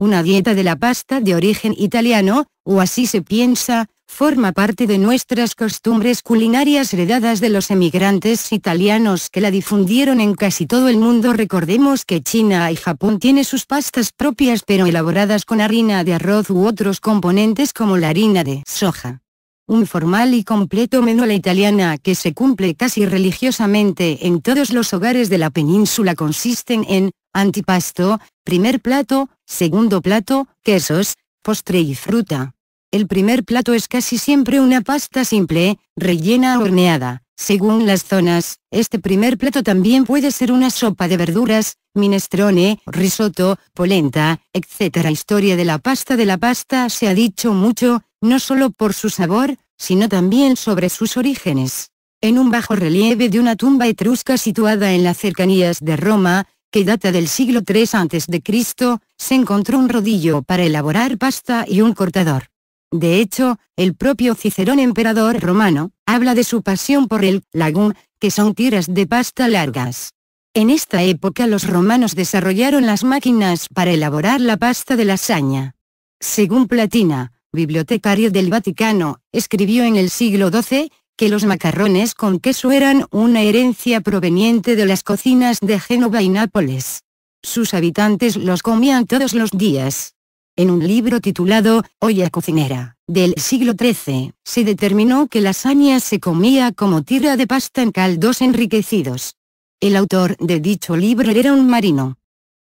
una dieta de la pasta de origen italiano, o así se piensa, forma parte de nuestras costumbres culinarias heredadas de los emigrantes italianos que la difundieron en casi todo el mundo. Recordemos que China y Japón tienen sus pastas propias pero elaboradas con harina de arroz u otros componentes como la harina de soja. Un formal y completo menú a la italiana que se cumple casi religiosamente en todos los hogares de la península consisten en, antipasto, primer plato, segundo plato, quesos, postre y fruta. El primer plato es casi siempre una pasta simple, rellena o horneada. Según las zonas, este primer plato también puede ser una sopa de verduras, minestrone, risotto, polenta, etc. Historia de la pasta de la pasta se ha dicho mucho, no solo por su sabor, sino también sobre sus orígenes. En un bajo relieve de una tumba etrusca situada en las cercanías de Roma, que data del siglo III a.C., se encontró un rodillo para elaborar pasta y un cortador. De hecho, el propio Cicerón emperador romano, habla de su pasión por el lagum, que son tiras de pasta largas. En esta época los romanos desarrollaron las máquinas para elaborar la pasta de lasaña. Según Platina, bibliotecario del Vaticano, escribió en el siglo XII, que los macarrones con queso eran una herencia proveniente de las cocinas de Génova y Nápoles. Sus habitantes los comían todos los días. En un libro titulado, Olla cocinera, del siglo XIII, se determinó que lasaña se comía como tira de pasta en caldos enriquecidos. El autor de dicho libro era un marino.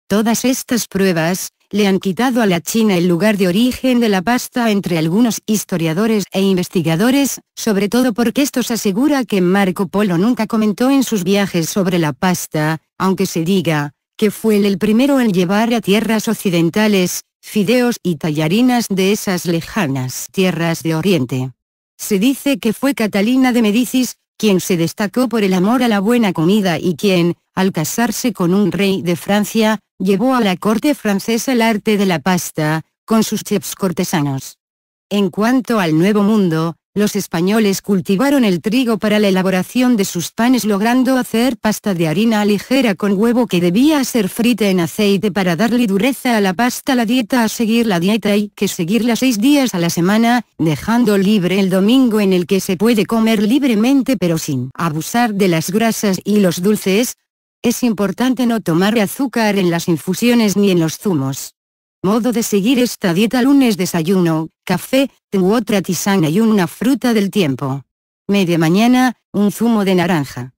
Todas estas pruebas, le han quitado a la China el lugar de origen de la pasta entre algunos historiadores e investigadores, sobre todo porque estos asegura que Marco Polo nunca comentó en sus viajes sobre la pasta, aunque se diga, que fue él el primero en llevar a tierras occidentales, fideos y tallarinas de esas lejanas tierras de Oriente. Se dice que fue Catalina de Medicis, quien se destacó por el amor a la buena comida y quien, al casarse con un rey de Francia, llevó a la corte francesa el arte de la pasta, con sus chefs cortesanos. En cuanto al Nuevo Mundo, los españoles cultivaron el trigo para la elaboración de sus panes logrando hacer pasta de harina ligera con huevo que debía ser frita en aceite para darle dureza a la pasta. La dieta a seguir la dieta hay que seguirla seis días a la semana, dejando libre el domingo en el que se puede comer libremente pero sin abusar de las grasas y los dulces, es importante no tomar azúcar en las infusiones ni en los zumos. Modo de seguir esta dieta lunes desayuno, café, u otra tisana y una fruta del tiempo. Media mañana, un zumo de naranja.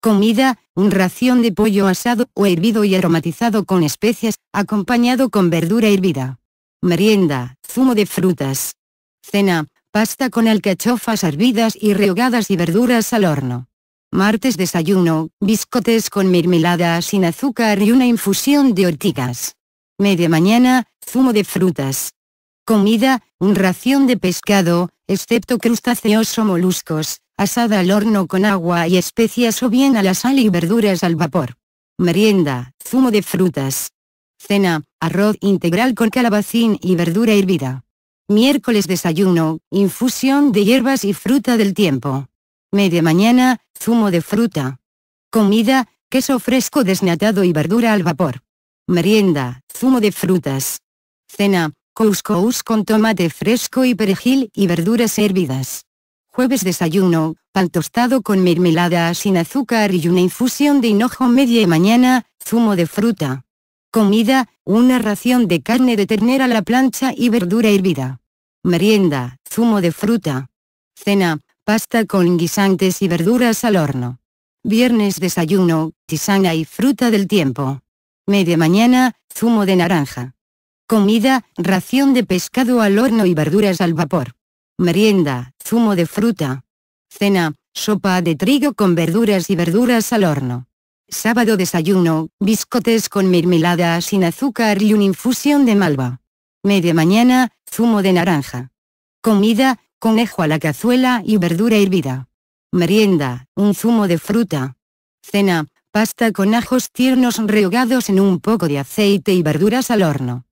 Comida, un ración de pollo asado o hervido y aromatizado con especias, acompañado con verdura hervida. Merienda, zumo de frutas. Cena, pasta con alcachofas hervidas y rehogadas y verduras al horno. Martes desayuno, biscotes con mermelada sin azúcar y una infusión de ortigas. Media mañana, zumo de frutas. Comida, un ración de pescado, excepto crustáceos o moluscos, asada al horno con agua y especias o bien a la sal y verduras al vapor. Merienda, zumo de frutas. Cena, arroz integral con calabacín y verdura hervida. Miércoles desayuno, infusión de hierbas y fruta del tiempo media mañana, zumo de fruta. Comida, queso fresco desnatado y verdura al vapor. Merienda, zumo de frutas. Cena, couscous con tomate fresco y perejil y verduras hervidas. Jueves desayuno, pan tostado con mermelada sin azúcar y una infusión de hinojo media mañana, zumo de fruta. Comida, una ración de carne de ternera a la plancha y verdura hervida. Merienda, zumo de fruta. Cena, pasta con guisantes y verduras al horno. Viernes desayuno, tisana y fruta del tiempo. Media mañana, zumo de naranja. Comida, ración de pescado al horno y verduras al vapor. Merienda, zumo de fruta. Cena, sopa de trigo con verduras y verduras al horno. Sábado desayuno, biscotes con mermelada sin azúcar y una infusión de malva. Media mañana, zumo de naranja. Comida, conejo a la cazuela y verdura hervida. Merienda, un zumo de fruta. Cena, pasta con ajos tiernos rehogados en un poco de aceite y verduras al horno.